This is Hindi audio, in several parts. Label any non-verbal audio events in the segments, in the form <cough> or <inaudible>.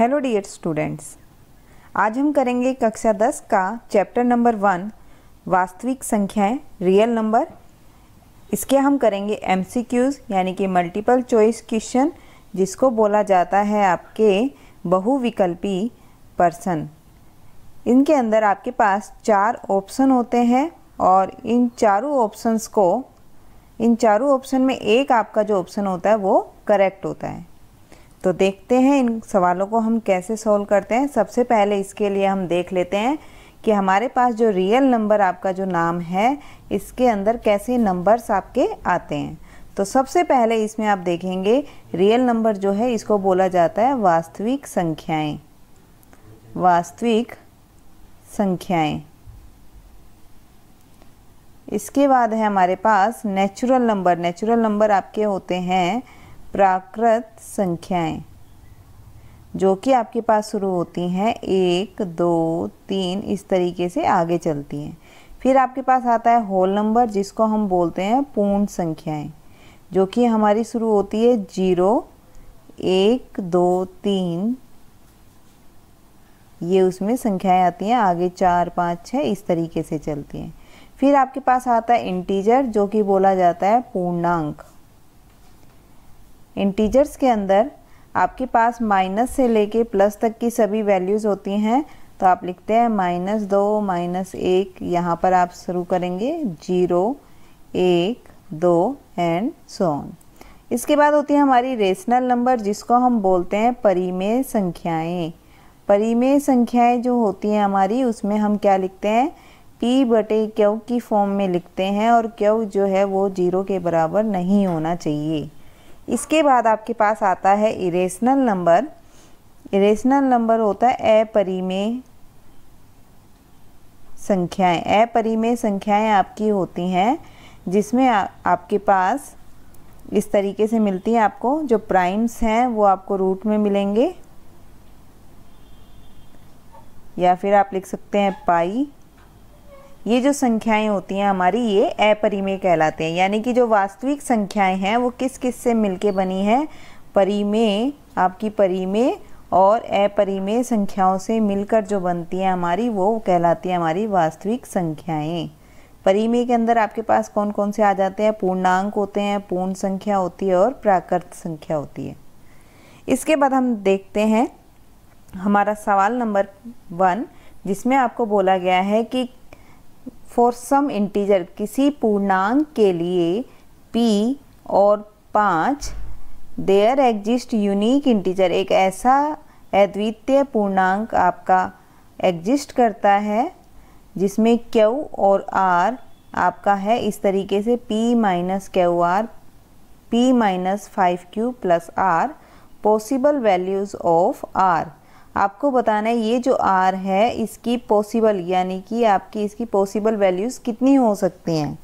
हेलो डियर स्टूडेंट्स आज हम करेंगे कक्षा दस का चैप्टर नंबर वन वास्तविक संख्याएं रियल नंबर इसके हम करेंगे एम यानी कि मल्टीपल चॉइस क्वेश्चन जिसको बोला जाता है आपके बहुविकल्पी पर्सन इनके अंदर आपके पास चार ऑप्शन होते हैं और इन चारों ऑप्शंस को इन चारों ऑप्शन में एक आपका जो ऑप्शन होता है वो करेक्ट होता है तो देखते हैं इन सवालों को हम कैसे सोल्व करते हैं सबसे पहले इसके लिए हम देख लेते हैं कि हमारे पास जो रियल नंबर आपका जो नाम है इसके अंदर कैसे नंबर्स आपके आते हैं तो सबसे पहले इसमें आप देखेंगे रियल नंबर जो है इसको बोला जाता है वास्तविक संख्याएं वास्तविक संख्याएं इसके बाद है हमारे पास नेचुरल नंबर नेचुरल नंबर आपके होते हैं प्राकृत संख्याएं जो कि आपके पास शुरू होती हैं एक दो तीन इस तरीके से आगे चलती हैं फिर आपके पास आता है होल नंबर जिसको हम बोलते हैं पूर्ण संख्याएं जो कि हमारी शुरू होती है जीरो एक दो तीन ये उसमें संख्याएं आती हैं आगे चार पाँच छः इस तरीके से चलती हैं फिर आपके पास आता है इंटीजर जो कि बोला जाता है पूर्णांक इंटीजर्स के अंदर आपके पास माइनस से लेके प्लस तक की सभी वैल्यूज़ होती हैं तो आप लिखते हैं माइनस दो माइनस एक यहाँ पर आप शुरू करेंगे जीरो एक दो एंड सोन इसके बाद होती है हमारी रेशनल नंबर जिसको हम बोलते हैं परिमेय संख्याएं परिमेय संख्याएं जो होती हैं हमारी उसमें हम क्या लिखते हैं पी बटे क्यू की फॉर्म में लिखते हैं और क्यू जो है वो जीरो के बराबर नहीं होना चाहिए इसके बाद आपके पास आता है इरेशनल नंबर इरेशनल नंबर होता है अपरिमेय संख्याएं अपरिमेय संख्याएं आपकी होती हैं जिसमें आ, आपके पास इस तरीके से मिलती है आपको जो प्राइम्स हैं वो आपको रूट में मिलेंगे या फिर आप लिख सकते हैं पाई ये जो संख्याएं होती हैं हमारी ये अपरिमेय कहलाते हैं यानी कि जो वास्तविक संख्याएं हैं वो किस किस से मिलके बनी है परिमेय आपकी परिमेय और अपरिमेय संख्याओं से मिलकर जो बनती है हमारी वो कहलाती है हमारी वास्तविक संख्याएं परिमेय के अंदर आपके पास कौन कौन से आ जाते हैं पूर्णांक होते हैं पूर्ण संख्या होती है और प्राकृत संख्या होती है इसके बाद हम देखते हैं हमारा सवाल नंबर वन जिसमें आपको बोला गया है कि फॉर सम इंटीजर किसी पूर्णांक के लिए p और पाँच देयर एग्जिस्ट यूनिक इंटीजर एक ऐसा अद्वितीय पूर्णांक आपका एग्जिस्ट करता है जिसमें q और r आपका है इस तरीके से p minus Q R P minus five Q plus R possible values of R आपको बताना है ये जो आर है इसकी पॉसिबल यानी कि आपकी इसकी पॉसिबल वैल्यूज़ कितनी हो सकती हैं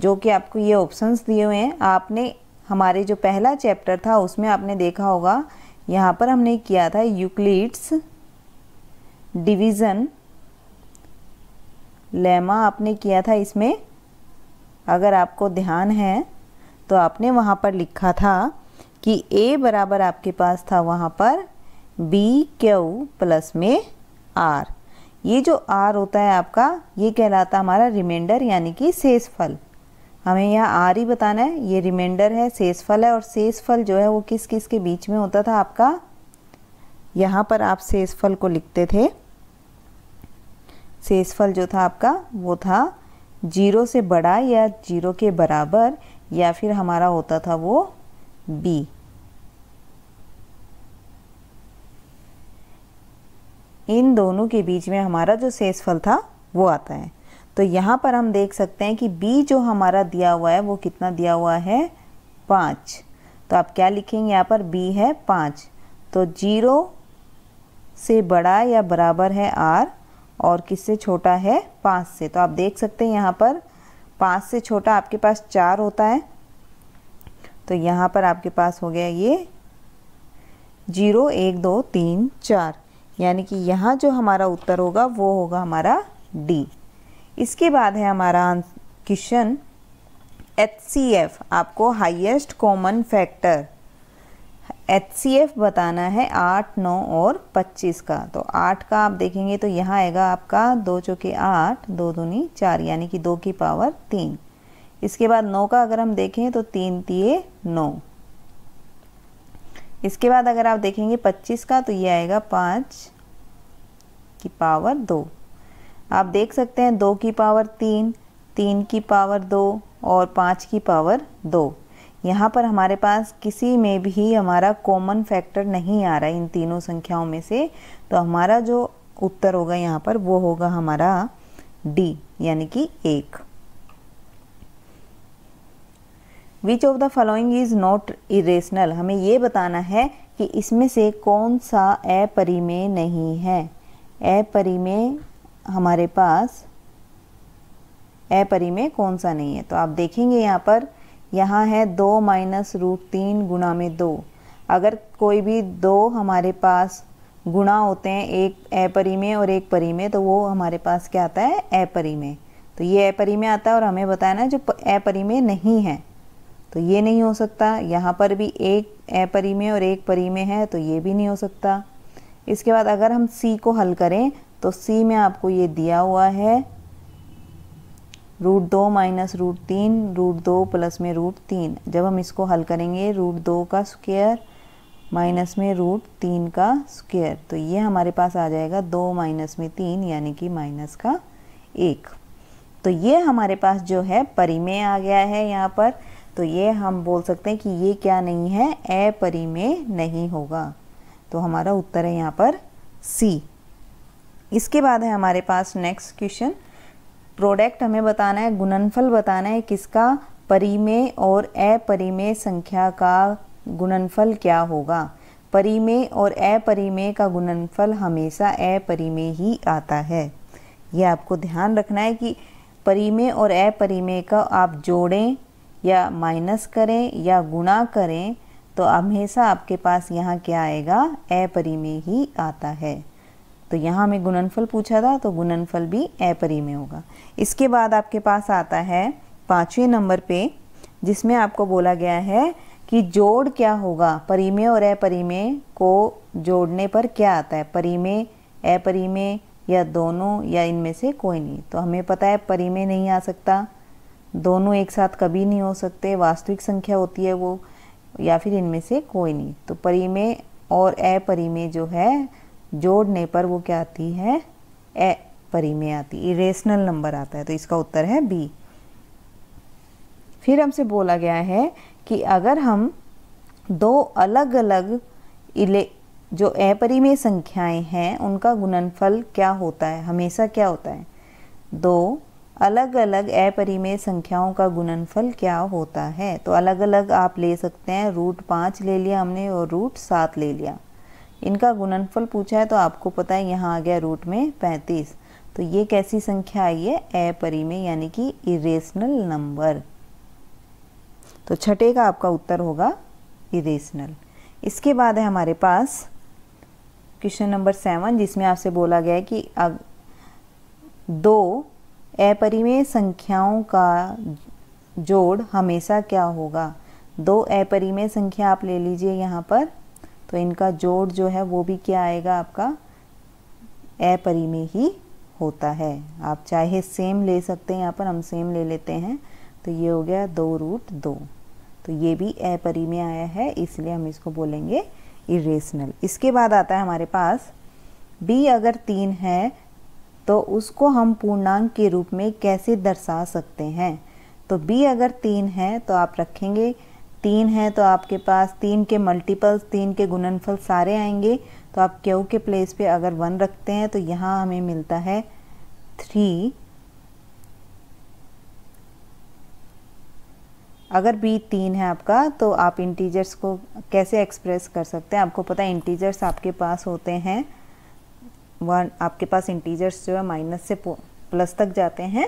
जो कि आपको ये ऑप्शंस दिए हुए हैं आपने हमारे जो पहला चैप्टर था उसमें आपने देखा होगा यहाँ पर हमने किया था यूक्लिड्स डिवीज़न लेमा आपने किया था इसमें अगर आपको ध्यान है तो आपने वहाँ पर लिखा था कि ए बराबर आपके पास था वहाँ पर बी क्यू प्लस में आर ये जो आर होता है आपका ये कहलाता हमारा रिमाइंडर यानी कि शेषफल हमें यहाँ आर ही बताना है ये रिमाइंडर है शेषफल है और शेषफल जो है वो किस किस के बीच में होता था आपका यहाँ पर आप शेषफल को लिखते थे शेषफल जो था आपका वो था जीरो से बड़ा या जीरो के बराबर या फिर हमारा होता था वो बी इन दोनों के बीच में हमारा जो शेषफल था वो आता है तो यहाँ पर हम देख सकते हैं कि बी जो हमारा दिया हुआ है वो कितना दिया हुआ है पाँच तो आप क्या लिखेंगे यहाँ पर बी है पाँच तो जीरो से बड़ा या बराबर है आर और किससे छोटा है पाँच से तो आप देख सकते हैं यहाँ पर पाँच से छोटा आपके पास चार होता है तो यहाँ पर आपके पास हो गया ये जीरो एक दो तीन चार यानी कि यहाँ जो हमारा उत्तर होगा वो होगा हमारा डी इसके बाद है हमारा क्वेश्चन एच सी एफ आपको हाइएस्ट कॉमन फैक्टर एच सी एफ बताना है आठ नौ और पच्चीस का तो आठ का आप देखेंगे तो यहाँ आएगा आपका दो चौके आठ दो दूनी चार यानी कि दो की पावर तीन इसके बाद नौ का अगर हम देखें तो तीन तीये नौ इसके बाद अगर आप देखेंगे पच्चीस का तो ये आएगा पाँच की पावर दो आप देख सकते हैं दो की पावर तीन तीन की पावर दो और पाँच की पावर दो यहाँ पर हमारे पास किसी में भी हमारा कॉमन फैक्टर नहीं आ रहा है इन तीनों संख्याओं में से तो हमारा जो उत्तर होगा यहाँ पर वो होगा हमारा डी यानी कि एक which of the following is not irrational हमें ये बताना है कि इसमें से कौन सा अपरिमेय नहीं है अपरिमेय हमारे पास अपरिमेय कौन सा नहीं है तो आप देखेंगे यहाँ पर यहाँ है दो माइनस रूट तीन गुना में दो अगर कोई भी दो हमारे पास गुणा होते हैं एक अपरिमेय और एक परिमेय तो वो हमारे पास क्या आता है अपरिमेय तो ये अपरिमेय आता है और हमें बताना जो अपरिमेय नहीं है तो ये नहीं हो सकता यहाँ पर भी एक ए परी में और एक परी में है तो ये भी नहीं हो सकता इसके बाद अगर हम सी को हल करें तो सी में आपको ये दिया हुआ है रूट दो माइनस रूट तीन रूट दो प्लस में रूट तीन जब हम इसको हल करेंगे रूट दो का स्क्वेयर माइनस में रूट तीन का स्क्वेयर तो ये हमारे पास आ जाएगा दो माइनस में तीन यानी कि माइनस का एक तो ये हमारे पास जो है परिमेय आ गया है यहाँ पर तो ये हम बोल सकते हैं कि ये क्या नहीं है ए परी में नहीं होगा तो हमारा उत्तर है यहाँ पर सी इसके बाद है हमारे पास नेक्स्ट क्वेश्चन प्रोडक्ट हमें बताना है गुणनफल बताना है किसका परिमे और अपरिमेय संख्या का गुणनफल क्या होगा परिमेय और अपरिमेय का गुणनफल हमेशा अपरिमेय ही आता है यह आपको ध्यान रखना है कि परिमेय और अपरिमेय का आप जोड़ें या माइनस करें या गुणा करें तो हमेशा आपके पास यहाँ क्या आएगा अपरि में ही आता है तो यहाँ हमें गुणनफल पूछा था तो गुणनफल भी अपरि में होगा इसके बाद आपके पास आता है पाँचवें नंबर पे जिसमें आपको बोला गया है कि जोड़ क्या होगा परिमेय और अपरिमेय को जोड़ने पर क्या आता है परिमेय अपरिमेय या दोनों या इनमें से कोई नहीं तो हमें पता है परिमेय नहीं आ सकता दोनों एक साथ कभी नहीं हो सकते वास्तविक संख्या होती है वो या फिर इनमें से कोई नहीं तो परिमेय और अपरिमेय जो है जोड़ने पर वो क्या आती है अपरिमेय आती इरेशनल नंबर आता है तो इसका उत्तर है बी फिर हमसे बोला गया है कि अगर हम दो अलग अलग इले जो अपरिमेय संख्याएं हैं उनका गुणनफल क्या होता है हमेशा क्या होता है दो अलग अलग अपरिमेय संख्याओं का गुणनफल क्या होता है तो अलग अलग आप ले सकते हैं रूट पाँच ले लिया हमने और रूट सात ले लिया इनका गुणनफल पूछा है तो आपको पता है यहाँ आ गया रूट में पैंतीस तो ये कैसी संख्या आई है अपरिमेय यानी कि इरेशनल नंबर तो छठे का आपका उत्तर होगा इरेशनल इसके बाद है हमारे पास क्वेश्चन नंबर सेवन जिसमें आपसे बोला गया है कि अब दो अपरिमेय संख्याओं का जोड़ हमेशा क्या होगा दो अपरिमेय संख्या आप ले लीजिए यहाँ पर तो इनका जोड़ जो है वो भी क्या आएगा आपका अपरिमेय ही होता है आप चाहे सेम ले सकते हैं यहाँ पर हम सेम ले लेते हैं तो ये हो गया दो रूट दो तो ये भी अपरिमेय आया है इसलिए हम इसको बोलेंगे इरेशनल इसके बाद आता है हमारे पास बी अगर तीन है तो उसको हम पूर्णांक के रूप में कैसे दर्शा सकते हैं तो b अगर तीन है तो आप रखेंगे तीन है तो आपके पास तीन के मल्टीपल्स तीन के गुणनफल सारे आएंगे तो आप क्यू के प्लेस पे अगर वन रखते हैं तो यहाँ हमें मिलता है थ्री अगर बी तीन है आपका तो आप इंटीजर्स को कैसे एक्सप्रेस कर सकते हैं आपको पता है इंटीजर्स आपके पास होते हैं वन आपके पास इंटीजर्स जो है माइनस से प्लस तक जाते हैं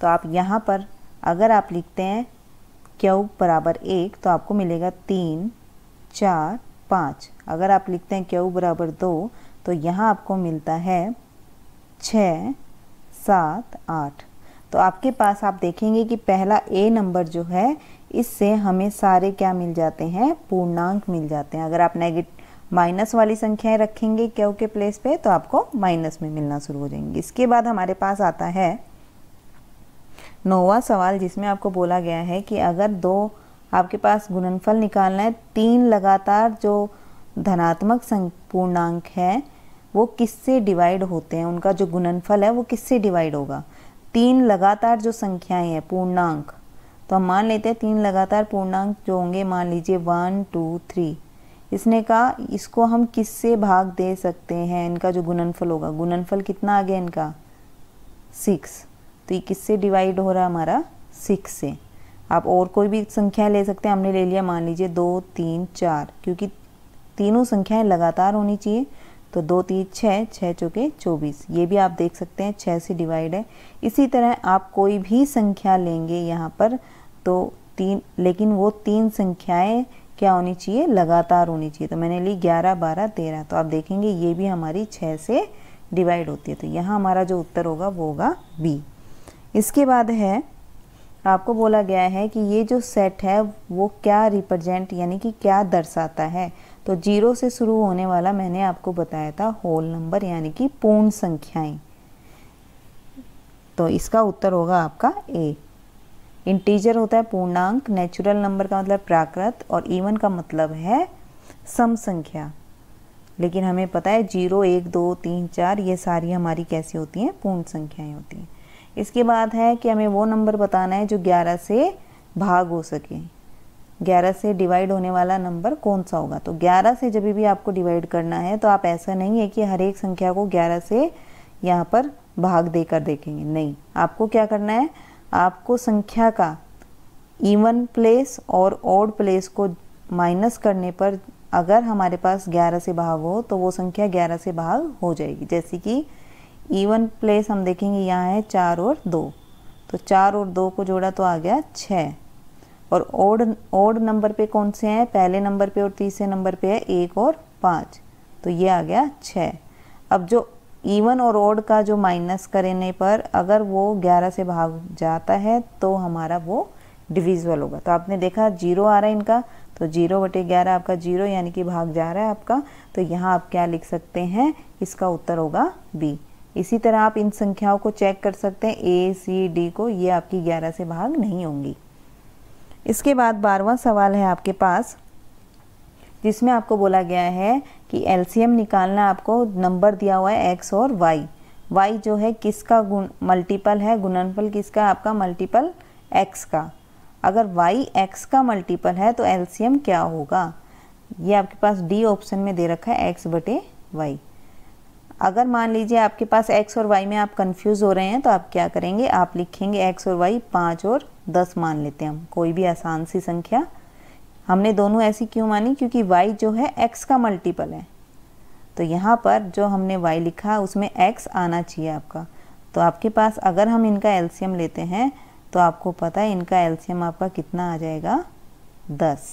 तो आप यहाँ पर अगर आप लिखते हैं क्यू बराबर एक तो आपको मिलेगा तीन चार पाँच अगर आप लिखते हैं क्यू बराबर दो तो यहाँ आपको मिलता है छ सात आठ तो आपके पास आप देखेंगे कि पहला ए नंबर जो है इससे हमें सारे क्या मिल जाते हैं पूर्णांक मिल जाते हैं अगर आप नेगेटिव माइनस वाली संख्याएं रखेंगे क्यों के प्लेस पे तो आपको माइनस में मिलना शुरू हो जाएंगे इसके बाद हमारे पास आता है नौवा सवाल जिसमें आपको बोला गया है कि अगर दो आपके पास गुणनफल निकालना है तीन लगातार जो धनात्मक पूर्णांक है वो किससे डिवाइड होते हैं उनका जो गुणनफल है वो किससे डिवाइड होगा तीन लगातार जो संख्याएं हैं पूर्णांक तो हम मान लेते हैं तीन लगातार पूर्णांक जो होंगे मान लीजिए वन टू थ्री इसने कहा इसको हम किससे भाग दे सकते हैं इनका जो गुणनफल होगा गुणनफल कितना आ गया इनका सिक्स तो ये किससे डिवाइड हो रहा है हमारा सिक्स से आप और कोई भी संख्या ले सकते हैं हमने ले लिया मान लीजिए दो तीन चार क्योंकि तीनों संख्याएं लगातार होनी चाहिए तो दो तीन छः छः चौके चौबीस ये भी आप देख सकते हैं छः से डिवाइड है इसी तरह आप कोई भी संख्या लेंगे यहाँ पर तो तीन लेकिन वो तीन संख्याएं क्या होनी चाहिए लगातार होनी चाहिए तो मैंने ली ग्यारह बारह तेरह तो आप देखेंगे ये भी हमारी छः से डिवाइड होती है तो यहाँ हमारा जो उत्तर होगा वो होगा बी इसके बाद है आपको बोला गया है कि ये जो सेट है वो क्या रिप्रेजेंट यानी कि क्या दर्शाता है तो जीरो से शुरू होने वाला मैंने आपको बताया था होल नंबर यानी कि पूर्ण संख्याएं तो इसका उत्तर होगा आपका ए इंटीजर होता है पूर्णांक नेचुरल नंबर का मतलब प्राकृत और इवन का मतलब है सम संख्या लेकिन हमें पता है जीरो एक दो तीन चार ये सारी हमारी कैसी होती हैं पूर्ण संख्याएं होती हैं इसके बाद है कि हमें वो नंबर बताना है जो ग्यारह से भाग हो सके ग्यारह से डिवाइड होने वाला नंबर कौन सा होगा तो ग्यारह से जब भी आपको डिवाइड करना है तो आप ऐसा नहीं है कि हर एक संख्या को ग्यारह से यहाँ पर भाग देकर देखेंगे नहीं आपको क्या करना है आपको संख्या का इवन प्लेस और ओड प्लेस को माइनस करने पर अगर हमारे पास 11 से भाग हो तो वो संख्या 11 से भाग हो जाएगी जैसे कि ईवन प्लेस हम देखेंगे यहाँ है चार और दो तो चार और दो को जोड़ा तो आ गया छः और ओड ओड नंबर पे कौन से हैं पहले नंबर पे और तीसरे नंबर पे है एक और पाँच तो ये आ गया छः अब जो इवन e और ओड का जो माइनस करने पर अगर वो ग्यारह से भाग जाता है तो हमारा वो डिविजल होगा तो आपने देखा जीरो आ रहा है इनका तो जीरो बटे ग्यारह आपका जीरो यानी कि भाग जा रहा है आपका तो यहाँ आप क्या लिख सकते हैं इसका उत्तर होगा बी इसी तरह आप इन संख्याओं को चेक कर सकते हैं ए सी डी को ये आपकी ग्यारह से भाग नहीं होंगी इसके बाद बारवा सवाल है आपके पास जिसमें आपको बोला गया है कि एल निकालना आपको नंबर दिया हुआ है एक्स और वाई वाई जो है किसका गुण मल्टीपल है गुणनफल किसका आपका मल्टीपल एक्स का अगर वाई एक्स का मल्टीपल है तो एल क्या होगा ये आपके पास डी ऑप्शन में दे रखा है एक्स बटे वाई अगर मान लीजिए आपके पास एक्स और वाई में आप कन्फ्यूज हो रहे हैं तो आप क्या करेंगे आप लिखेंगे एक्स और वाई पाँच और दस मान लेते हैं हम कोई भी आसान सी संख्या हमने दोनों ऐसी क्यों मानी क्योंकि y जो है x का मल्टीपल है तो यहाँ पर जो हमने y लिखा उसमें x आना चाहिए आपका तो आपके पास अगर हम इनका एल्शियम लेते हैं तो आपको पता है इनका एल्शियम आपका कितना आ जाएगा दस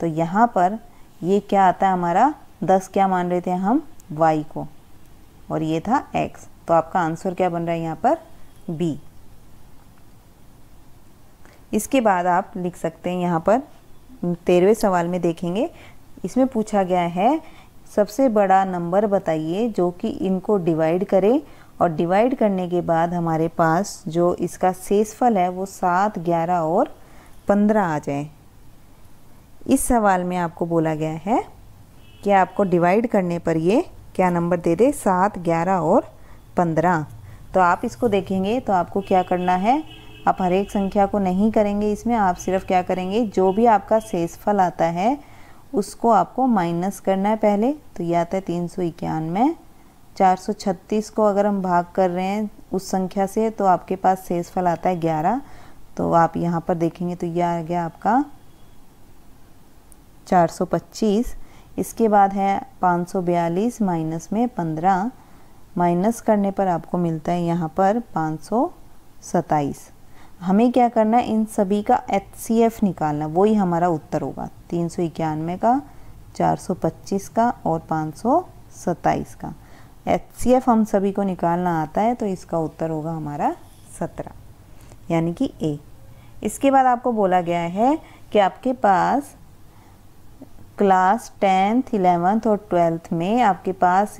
तो यहाँ पर ये क्या आता है हमारा दस क्या मान रहे थे हम y को और ये था x तो आपका आंसर क्या बन रहा है यहाँ पर b इसके बाद आप लिख सकते हैं यहाँ पर तेरहवें सवाल में देखेंगे इसमें पूछा गया है सबसे बड़ा नंबर बताइए जो कि इनको डिवाइड करें और डिवाइड करने के बाद हमारे पास जो इसका शेषफल है वो सात ग्यारह और पंद्रह आ जाए इस सवाल में आपको बोला गया है कि आपको डिवाइड करने पर ये क्या नंबर दे दे सात ग्यारह और पंद्रह तो आप इसको देखेंगे तो आपको क्या करना है आप हर एक संख्या को नहीं करेंगे इसमें आप सिर्फ क्या करेंगे जो भी आपका शेषफल आता है उसको आपको माइनस करना है पहले तो ये आता है तीन सौ इक्यानवे चार सौ छत्तीस को अगर हम भाग कर रहे हैं उस संख्या से तो आपके पास शेषफल आता है ग्यारह तो आप यहाँ पर देखेंगे तो यह आ गया आपका चार सौ पच्चीस इसके बाद है पाँच सौ बयालीस माइनस में पंद्रह माइनस करने पर आपको मिलता है यहाँ पर पाँच सौ सताईस हमें क्या करना है इन सभी का एच निकालना वही हमारा उत्तर होगा तीन सौ इक्यानवे का चार सौ पच्चीस का और पाँच सौ सत्ताईस का एच हम सभी को निकालना आता है तो इसका उत्तर होगा हमारा सत्रह यानी कि ए इसके बाद आपको बोला गया है कि आपके पास क्लास टेंथ इलेवेंथ और ट्वेल्थ में आपके पास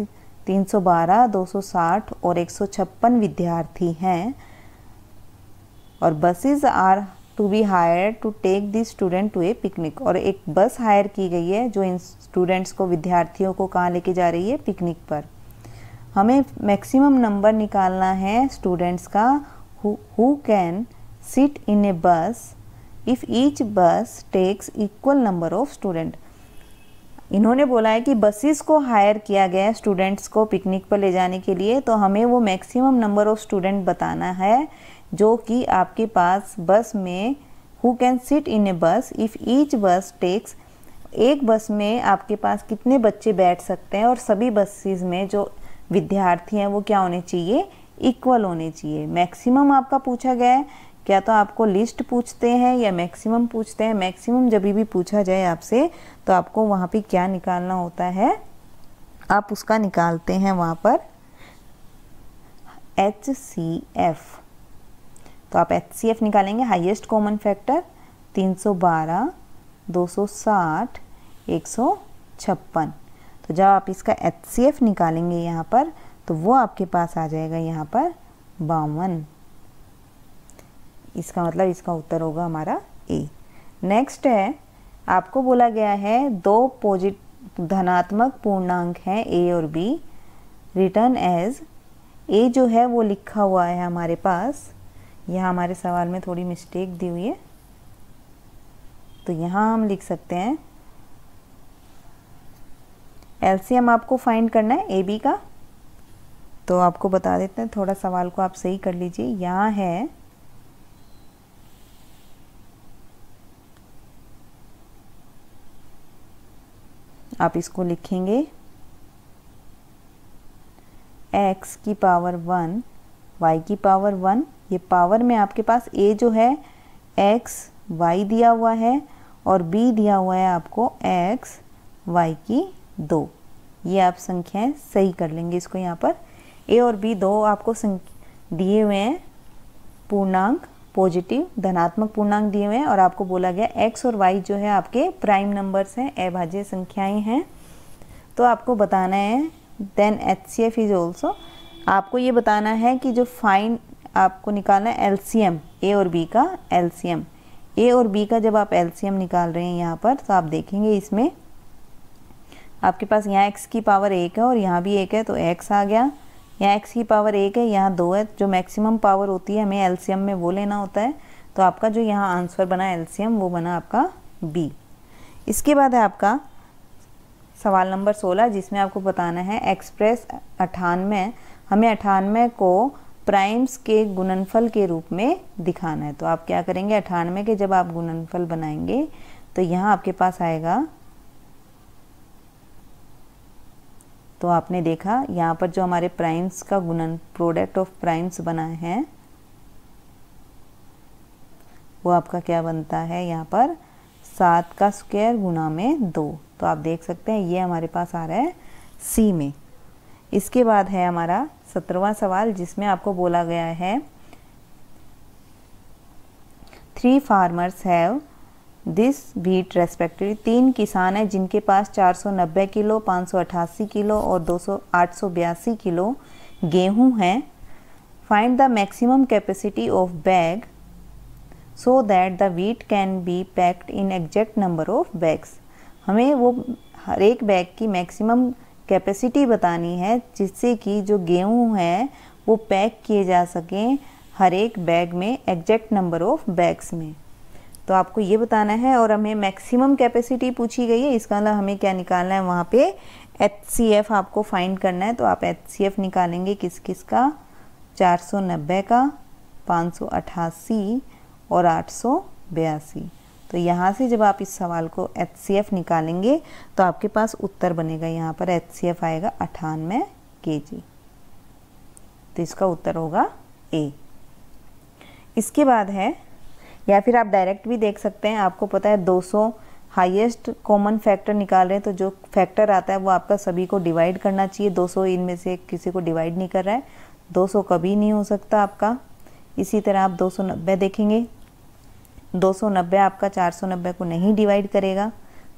312, 260 और 156 विद्यार्थी हैं और buses are to be hired to take the student to a picnic और एक बस हायर की गई है जो इन स्टूडेंट्स को विद्यार्थियों को कहाँ लेके जा रही है पिकनिक पर हमें मैक्सिमम नंबर निकालना है स्टूडेंट्स का who can sit in a bus if each bus takes equal number of student इन्होंने बोला है कि बसेस को हायर किया गया है स्टूडेंट्स को पिकनिक पर ले जाने के लिए तो हमें वो मैक्सिमम नंबर ऑफ स्टूडेंट बताना है जो कि आपके पास बस में who can sit in a bus if each bus takes एक बस में आपके पास कितने बच्चे बैठ सकते हैं और सभी बसेस में जो विद्यार्थी हैं वो क्या होने चाहिए इक्वल होने चाहिए मैक्सिमम आपका पूछा गया है क्या तो आपको लिस्ट पूछते हैं या मैक्सिमम पूछते हैं मैक्सिमम जब भी पूछा जाए आपसे तो आपको वहाँ पे क्या निकालना होता है आप उसका निकालते हैं वहाँ पर एच सी एफ़ तो आप एच निकालेंगे हाईएस्ट कॉमन फैक्टर 312, 260, 156 तो जब आप इसका एच निकालेंगे यहाँ पर तो वो आपके पास आ जाएगा यहाँ पर बावन इसका मतलब इसका उत्तर होगा हमारा ए नेक्स्ट है आपको बोला गया है दो पॉजिट धनात्मक पूर्णांक हैं ए और बी रिटर्न एज ए जो है वो लिखा हुआ है हमारे पास यहाँ हमारे सवाल में थोड़ी मिस्टेक दी हुई है तो यहाँ हम लिख सकते हैं एलसीएम आपको फाइंड करना है ए बी का तो आपको बता देते हैं थोड़ा सवाल को आप सही कर लीजिए यहाँ है आप इसको लिखेंगे एक्स की पावर वन y की पावर वन ये पावर में आपके पास a जो है x y दिया हुआ है और b दिया हुआ है आपको x y की दो ये आप संख्याएं सही कर लेंगे इसको यहाँ पर a और b दो आपको दिए हुए हैं पूर्णांक पॉजिटिव धनात्मक पूर्णांक दिए हुए हैं और आपको बोला गया x और y जो है आपके प्राइम नंबर्स हैं अभाज्य संख्याएं हैं तो आपको बताना है देन एच सी एफ इज ऑल्सो आपको ये बताना है कि जो फाइन आपको निकालना है एलसीएम ए और बी का एलसीएम ए और बी का जब आप एलसीएम निकाल रहे हैं यहाँ पर तो आप देखेंगे इसमें आपके पास यहाँ एक्स की पावर एक है और यहाँ भी एक है तो एक्स आ गया यहाँ एक्स की पावर एक है यहाँ दो है जो मैक्सिमम पावर होती है हमें एलसीएम में वो लेना होता है तो आपका जो यहाँ आंसर बना एलसीएम वो बना आपका बी इसके बाद है आपका सवाल नंबर सोलह जिसमें आपको बताना है एक्सप्रेस अठानवे हमें अठानवे को प्राइम्स के गुणनफल के रूप में दिखाना है तो आप क्या करेंगे अठानवे के जब आप गुणनफल बनाएंगे तो यहाँ आपके पास आएगा तो आपने देखा यहाँ पर जो हमारे प्राइम्स का गुणन प्रोडक्ट ऑफ प्राइम्स बना है वो आपका क्या बनता है यहाँ पर सात का स्क्वायर गुना में दो तो आप देख सकते हैं ये हमारे पास आ रहा है सी में इसके बाद है हमारा सत्रहवा सवाल जिसमें आपको बोला गया है three farmers have this wheat respectively तीन किसान हैं जिनके पास 490 किलो 588 किलो और 200 882 किलो गेहूं हैं find the maximum capacity of bag so that the wheat can be packed in exact number of bags हमें वो हर एक बैग की मैक्सिमम कैपेसिटी बतानी है जिससे कि जो गेहूँ हैं वो पैक किए जा सकें हर एक बैग में एग्जैक्ट नंबर ऑफ बैग्स में तो आपको ये बताना है और हमें मैक्सिमम कैपेसिटी पूछी गई है इसका मतलब हमें क्या निकालना है वहाँ पे एच सी एफ़ आपको फाइंड करना है तो आप एच सी एफ़ निकालेंगे किस किस का 490 का 588 और आठ तो यहाँ से जब आप इस सवाल को एच सी एफ निकालेंगे तो आपके पास उत्तर बनेगा यहाँ पर एच सी एफ आएगा अठानवे के जी तो इसका उत्तर होगा ए इसके बाद है या फिर आप डायरेक्ट भी देख सकते हैं आपको पता है 200 हाइएस्ट कॉमन फैक्टर निकाल रहे हैं तो जो फैक्टर आता है वो आपका सभी को डिवाइड करना चाहिए 200 इनमें से किसी को डिवाइड नहीं कर रहा है 200 कभी नहीं हो सकता आपका इसी तरह आप 290 देखेंगे 290 आपका 490 को नहीं डिवाइड करेगा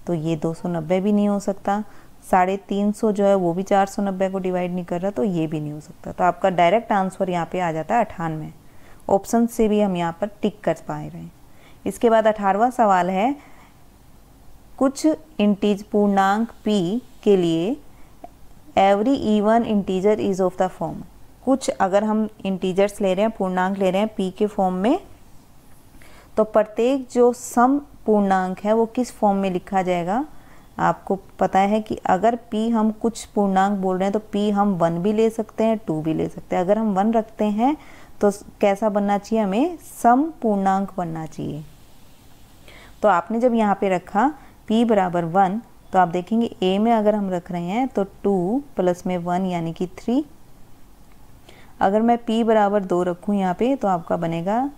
तो ये 290 भी नहीं हो सकता साढ़े तीन सौ जो है वो भी चार सौ नब्बे को डिवाइड नहीं कर रहा तो ये भी नहीं हो सकता तो आपका डायरेक्ट आंसर यहाँ पे आ जाता है अठानवे ऑप्शन से भी हम यहाँ पर टिक कर पाए रहे हैं इसके बाद अठारवा सवाल है कुछ इंटीज पूर्णांक पी के लिए every even integer is of the form कुछ अगर हम इंटीजर्स ले रहे हैं पूर्णांक ले रहे हैं पी के फॉर्म में तो प्रत्येक जो सम पूर्णांक है वो किस फॉर्म में लिखा जाएगा आपको पता है कि अगर p हम कुछ पूर्णांक बोल रहे हैं तो p हम वन भी ले सकते हैं टू भी ले सकते हैं अगर हम वन रखते हैं तो कैसा बनना चाहिए हमें सम पूर्णांक बनना चाहिए तो आपने जब यहाँ पे रखा p बराबर वन तो आप देखेंगे a में अगर हम रख रहे हैं तो टू प्लस में वन यानी कि थ्री अगर मैं p बराबर दो रखूँ यहाँ पे तो आपका बनेगा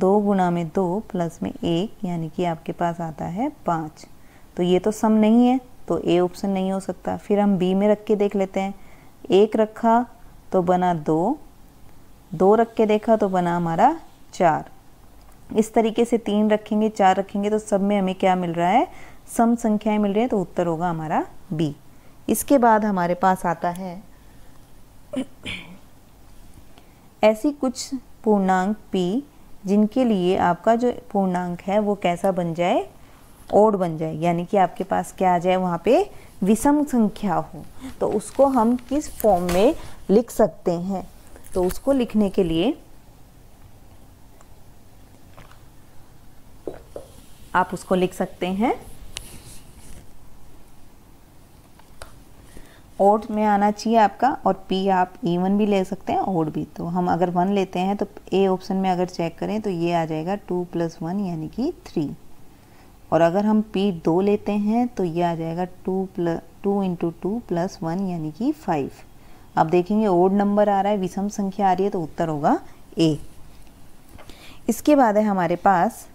दो गुणा में दो प्लस में एक यानी कि आपके पास आता है पाँच तो ये तो सम नहीं है तो ए ऑप्शन नहीं हो सकता फिर हम बी में रख के देख लेते हैं एक रखा तो बना दो दो रख के देखा तो बना हमारा चार इस तरीके से तीन रखेंगे चार रखेंगे तो सब में हमें क्या मिल रहा है सम संख्याएं मिल रही है तो उत्तर होगा हमारा बी इसके बाद हमारे पास आता है <clears throat> ऐसी कुछ पूर्णांक पी जिनके लिए आपका जो पूर्णांक है वो कैसा बन जाए ओड बन जाए यानी कि आपके पास क्या आ जाए वहाँ पे विषम संख्या हो तो उसको हम किस फॉर्म में लिख सकते हैं तो उसको लिखने के लिए आप उसको लिख सकते हैं ओड में आना चाहिए आपका और पी आप ई वन भी ले सकते हैं ओड भी तो हम अगर वन लेते हैं तो ए ऑप्शन में अगर चेक करें तो ये आ जाएगा टू प्लस वन यानी कि थ्री और अगर हम पी दो लेते हैं तो ये आ जाएगा two plus two into two plus one यानी कि फाइव आप देखेंगे ओड नंबर आ रहा है विषम संख्या आ रही है तो उत्तर होगा ए इसके बाद है हमारे पास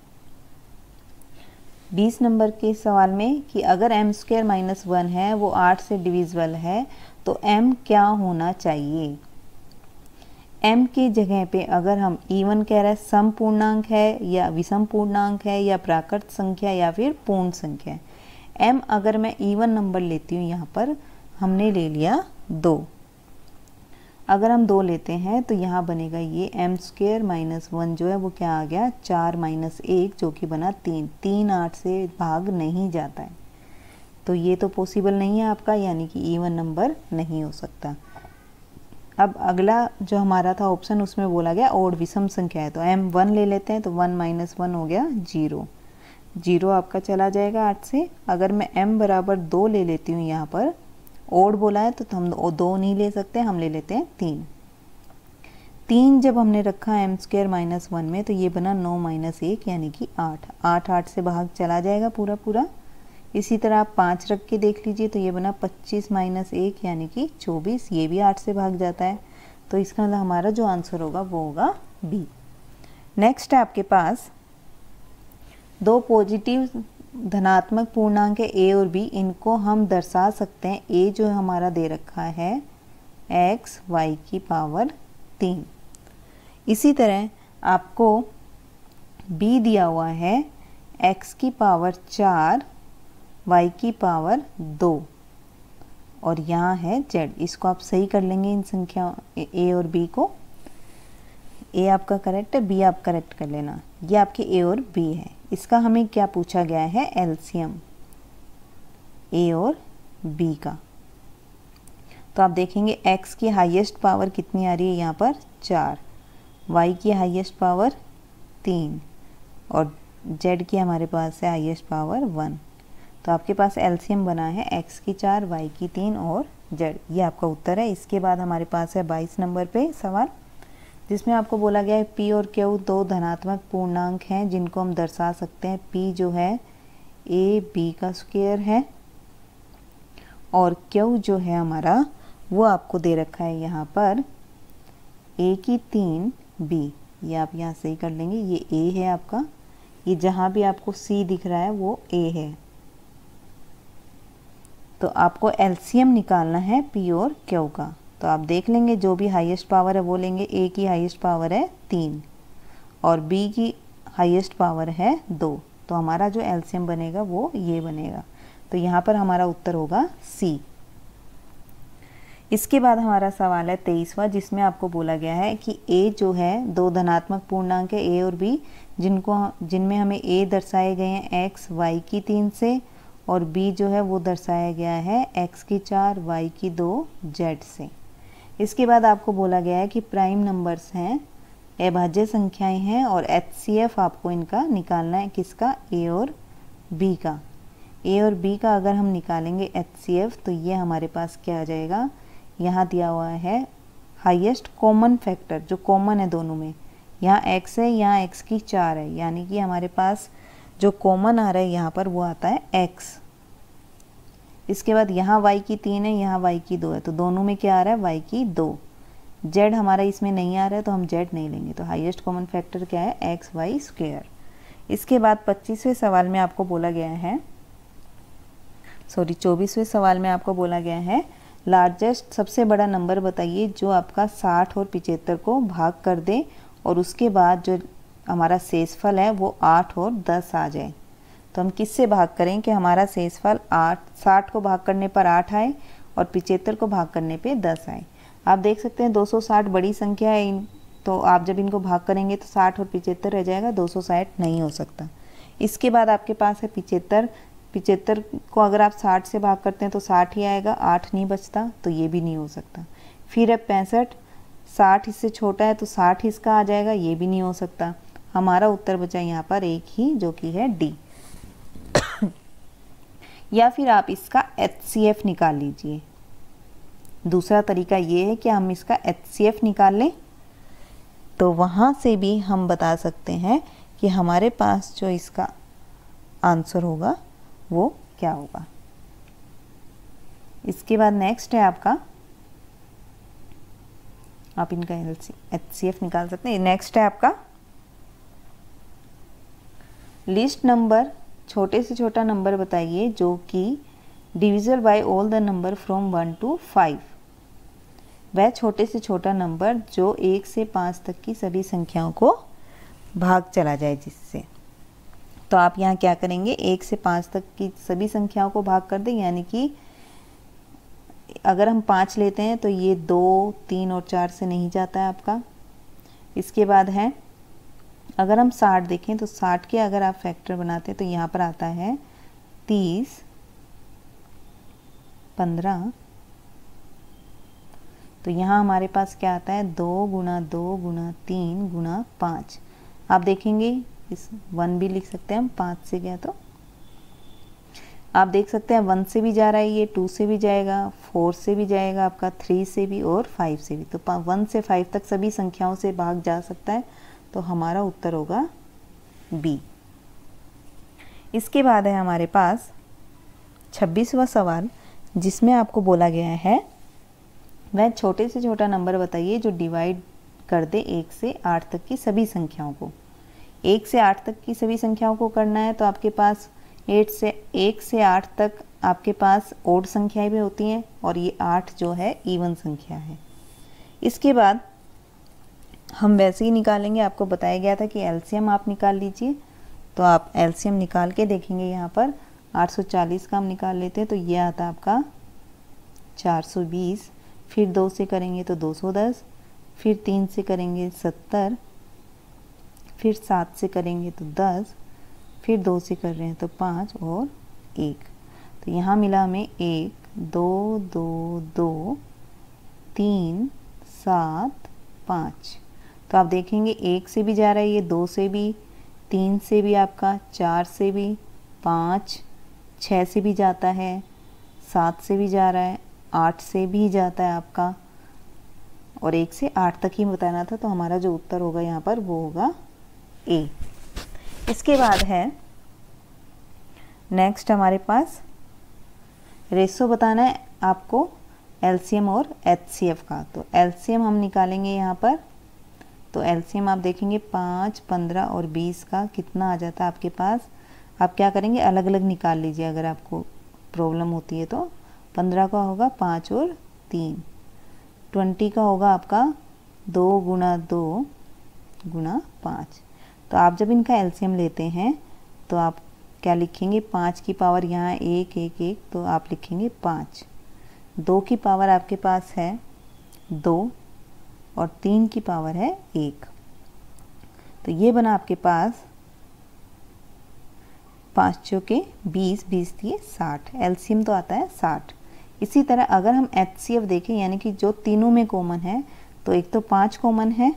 बीस नंबर के सवाल में कि अगर एम स्क्र माइनस वन है वो आठ से डिविजल है तो एम क्या होना चाहिए एम की जगह पे अगर हम इवन कह रहे हैं सम पूर्णांक है या विषम पूर्णांक है या प्राकृत संख्या या फिर पूर्ण संख्या एम अगर मैं इवन नंबर लेती हूँ यहाँ पर हमने ले लिया दो अगर हम दो लेते हैं तो यहाँ बनेगा ये एम स्क्र माइनस वन जो है वो क्या आ गया चार माइनस एक जो कि बना तीन तीन आठ से भाग नहीं जाता है तो ये तो पॉसिबल नहीं है आपका यानी कि ईवन नंबर नहीं हो सकता अब अगला जो हमारा था ऑप्शन उसमें बोला गया और विषम संख्या है तो एम वन ले लेते हैं तो वन माइनस वन हो गया जीरो जीरो आपका चला जाएगा आठ से अगर मैं एम बराबर दो ले लेती हूँ यहाँ पर ओड बोला है तो हम दो नहीं ले सकते हम ले लेते हैं तीन तीन जब हमने रखा एम स्क्र माइनस वन में तो ये बना नौ माइनस एक यानी कि आठ आठ आठ से भाग चला जाएगा पूरा पूरा इसी तरह आप पाँच रख के देख लीजिए तो ये बना पच्चीस माइनस एक यानी कि चौबीस ये भी आठ से भाग जाता है तो इसका मतलब हमारा जो आंसर होगा वो होगा बी नेक्स्ट आपके पास दो पॉजिटिव धनात्मक पूर्णांक है ए और बी इनको हम दर्शा सकते हैं ए जो हमारा दे रखा है एक्स वाई की पावर तीन इसी तरह आपको बी दिया हुआ है एक्स की पावर चार वाई की पावर दो और यहाँ है जेड इसको आप सही कर लेंगे इन संख्या ए और बी को ए आपका करेक्ट है बी आप करेक्ट कर लेना ये आपके ए और बी है इसका हमें क्या पूछा गया है एल्सियम ए और बी का तो आप देखेंगे एक्स की हाईएस्ट पावर कितनी आ रही है यहाँ पर चार वाई की हाईएस्ट पावर तीन और जेड की हमारे पास है हाईएस्ट पावर वन तो आपके पास एल्सियम बना है एक्स की चार वाई की तीन और जेड ये आपका उत्तर है इसके बाद हमारे पास है बाईस नंबर पे सवाल जिसमें आपको बोला गया है पी और क्यू दो धनात्मक पूर्णांक हैं जिनको हम दर्शा सकते हैं पी जो है ए बी का स्क्वेयर है और क्यू जो है हमारा वो आपको दे रखा है यहाँ पर ए की तीन बी ये आप यहाँ से ही कर लेंगे ये ए है आपका ये जहाँ भी आपको सी दिख रहा है वो ए है तो आपको एलसीएम निकालना है पी और क्यू का तो आप देख लेंगे जो भी हाईएस्ट पावर है वो लेंगे ए की हाईएस्ट पावर है तीन और बी की हाईएस्ट पावर है दो तो हमारा जो एल्शियम बनेगा वो ये बनेगा तो यहाँ पर हमारा उत्तर होगा सी इसके बाद हमारा सवाल है तेईसवा जिसमें आपको बोला गया है कि ए जो है दो धनात्मक पूर्णांक है ए और बी जिनको जिनमें हमें ए दर्शाए गए हैं एक्स वाई की तीन से और बी जो है वो दर्शाया गया है एक्स की चार वाई की दो जेड से इसके बाद आपको बोला गया है कि प्राइम नंबर्स हैं अभाज्य संख्याएं हैं और एच आपको इनका निकालना है किसका ए और बी का ए और बी का अगर हम निकालेंगे एच तो ये हमारे पास क्या आ जाएगा यहाँ दिया हुआ है हाईएस्ट कॉमन फैक्टर जो कॉमन है दोनों में यहाँ x है यहाँ x की चार है यानी कि हमारे पास जो कॉमन आ रहा है यहाँ पर वो आता है x इसके बाद यहाँ वाई की तीन है यहाँ वाई की दो है तो दोनों में क्या आ रहा है वाई की दो जेड हमारा इसमें नहीं आ रहा है तो हम जेड नहीं लेंगे तो हाइएस्ट कॉमन फैक्टर क्या है एक्स वाई स्क्वेयर इसके बाद पच्चीसवें सवाल में आपको बोला गया है सॉरी चौबीसवें सवाल में आपको बोला गया है लार्जेस्ट सबसे बड़ा नंबर बताइए जो आपका साठ और पिचहत्तर को भाग कर दे और उसके बाद जो हमारा सेसफल है वो आठ और दस आ जाए तो हम किससे भाग करें कि हमारा शेषफल आठ साठ को भाग करने पर आठ आए और पिचहत्तर को भाग करने पे दस आए आप देख सकते हैं दो सौ साठ बड़ी संख्या है इन तो आप जब इनको भाग करेंगे तो साठ और पिचहत्तर रह जाएगा दो सौ साठ नहीं हो सकता इसके बाद आपके पास है पिचहत्तर पिचहत्तर को अगर आप साठ से भाग करते हैं तो साठ ही आएगा आठ नहीं बचता तो ये भी नहीं हो सकता फिर अब पैंसठ साठ इससे छोटा है तो साठ इसका आ जाएगा ये भी नहीं हो सकता हमारा उत्तर बचा यहाँ पर एक ही जो कि है डी या फिर आप इसका एच निकाल लीजिए दूसरा तरीका ये है कि हम इसका एच निकाल लें तो वहाँ से भी हम बता सकते हैं कि हमारे पास जो इसका आंसर होगा वो क्या होगा इसके बाद नेक्स्ट है आपका आप इनका एल सी निकाल सकते हैं नेक्स्ट है आपका लिस्ट नंबर छोटे से छोटा नंबर बताइए जो कि divisible by all the number from one to five वह छोटे से छोटा नंबर जो एक से पाँच तक की सभी संख्याओं को भाग चला जाए जिससे तो आप यहाँ क्या करेंगे एक से पाँच तक की सभी संख्याओं को भाग कर दें यानी कि अगर हम पाँच लेते हैं तो ये दो तीन और चार से नहीं जाता है आपका इसके बाद है अगर हम साठ देखें तो साठ के अगर आप फैक्टर बनाते हैं तो यहाँ पर आता है तीस पंद्रह तो यहाँ हमारे पास क्या आता है दो गुणा दो गुणा तीन गुणा पाँच आप देखेंगे इस वन भी लिख सकते हैं हम पाँच से गया तो आप देख सकते हैं वन से भी जा रहा है ये टू से भी जाएगा फोर से भी जाएगा आपका थ्री से भी और फाइव से भी तो वन से फाइव तक सभी संख्याओं से भाग जा सकता है तो हमारा उत्तर होगा बी इसके बाद है हमारे पास छब्बीसवा सवाल जिसमें आपको बोला गया है वह छोटे से छोटा नंबर बताइए जो डिवाइड कर दे एक से आठ तक की सभी संख्याओं को एक से आठ तक की सभी संख्याओं को करना है तो आपके पास एट से एक से आठ तक आपके पास ओड संख्याएं भी होती हैं और ये आठ जो है ईवन संख्या है इसके बाद हम वैसे ही निकालेंगे आपको बताया गया था कि एल्सीयम आप निकाल लीजिए तो आप एल्सीयम निकाल के देखेंगे यहाँ पर 840 का हम निकाल लेते हैं तो ये आता आपका 420 फिर दो से करेंगे तो 210 फिर तीन से करेंगे 70 फिर सात से करेंगे तो 10 फिर दो से कर रहे हैं तो पाँच और एक तो यहाँ मिला हमें एक दो दो दो तीन सात पाँच तो आप देखेंगे एक से भी जा रहा है ये दो से भी तीन से भी आपका चार से भी पाँच छः से भी जाता है सात से भी जा रहा है आठ से भी जाता है आपका और एक से आठ तक ही बताना था तो हमारा जो उत्तर होगा यहाँ पर वो होगा ए इसके बाद है नेक्स्ट हमारे पास रेसो बताना है आपको एलसीएम और एच का तो एलसीएम हम निकालेंगे यहाँ पर तो एल्सीयम आप देखेंगे पाँच पंद्रह और बीस का कितना आ जाता है आपके पास आप क्या करेंगे अलग अलग निकाल लीजिए अगर आपको प्रॉब्लम होती है तो पंद्रह का होगा पाँच और तीन ट्वेंटी का होगा आपका दो गुणा दो गुणा पाँच तो आप जब इनका एल्सीयम लेते हैं तो आप क्या लिखेंगे पाँच की पावर यहाँ एक एक एक तो आप लिखेंगे पाँच दो की पावर आपके पास है दो और तीन की पावर है एक तो ये बना आपके पास पाँच चौके बीस बीस दिए साठ एल्सियम तो आता है साठ इसी तरह अगर हम एच देखें यानी कि जो तीनों में कॉमन है तो एक तो पाँच कॉमन है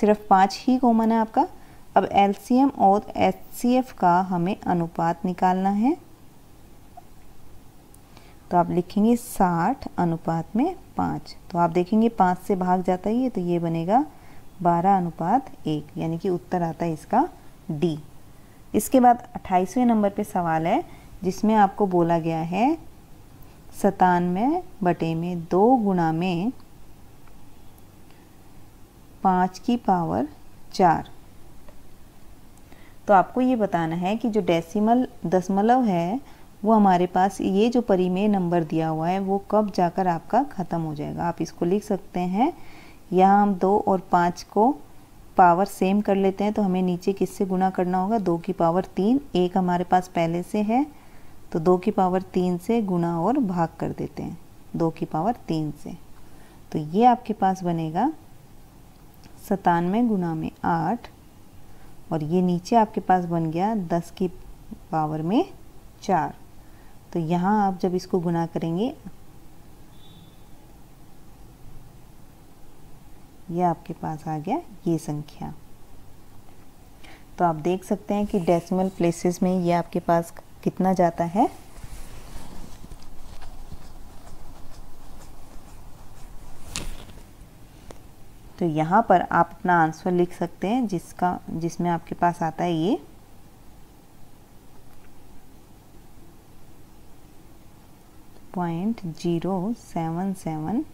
सिर्फ पाँच ही कॉमन है आपका अब एल्सीयम और एच का हमें अनुपात निकालना है तो आप लिखेंगे साठ अनुपात में पाँच तो आप देखेंगे पाँच से भाग जाता ही है तो ये बनेगा बारह अनुपात एक यानी कि उत्तर आता है इसका डी इसके बाद अट्ठाईसवें नंबर पे सवाल है जिसमें आपको बोला गया है सतानवे बटे में दो गुणा में पाँच की पावर चार तो आपको ये बताना है कि जो डेसिमल दशमलव है वो हमारे पास ये जो परिमेय नंबर दिया हुआ है वो कब जाकर आपका ख़त्म हो जाएगा आप इसको लिख सकते हैं यहाँ हम दो और पाँच को पावर सेम कर लेते हैं तो हमें नीचे किससे गुना करना होगा दो की पावर तीन एक हमारे पास पहले से है तो दो की पावर तीन से गुना और भाग कर देते हैं दो की पावर तीन से तो ये आपके पास बनेगा सतानवे गुना में आठ और ये नीचे आपके पास बन गया दस की पावर में चार तो यहाँ आप जब इसको गुना करेंगे ये आपके पास आ गया ये संख्या तो आप देख सकते हैं कि डेसिमल प्लेसेस में ये आपके पास कितना जाता है तो यहाँ पर आप अपना आंसर लिख सकते हैं जिसका जिसमें आपके पास आता है ये point zero seven seven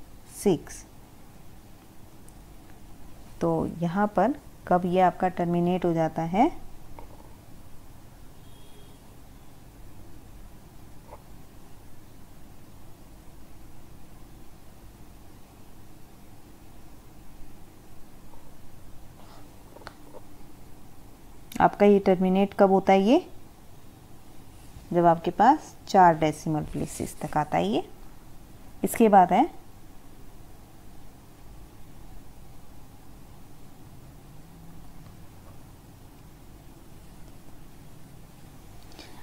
six तो यहाँ पर कब ये आपका टर्मिनेट हो जाता है आपका ये टर्मिनेट कब होता है ये जब आपके पास चार डेसिमल प्लेसेस तक आता है ये इसके बाद है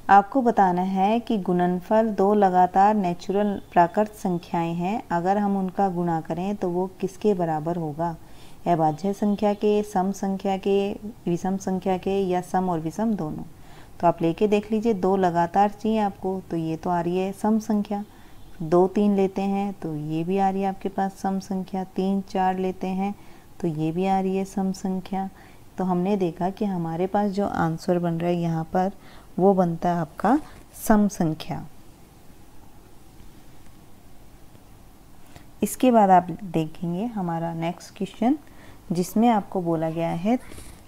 आपको बताना है कि गुणनफल दो लगातार नेचुरल प्राकृत संख्याएं हैं अगर हम उनका गुणा करें तो वो किसके बराबर होगा अभाज्य संख्या के सम संख्या के विषम संख्या के या सम और विषम दोनों तो आप लेके देख लीजिए दो लगातार चाहिए आपको तो ये तो आ रही है सम संख्या दो तीन लेते हैं तो ये भी आ रही है आपके पास सम संख्या तीन चार लेते हैं तो ये भी आ रही है सम संख्या तो हमने देखा कि हमारे पास जो आंसर बन रहा है यहाँ पर वो बनता है आपका सम संख्या इसके बाद आप देखेंगे हमारा नेक्स्ट क्वेश्चन जिसमें आपको बोला गया है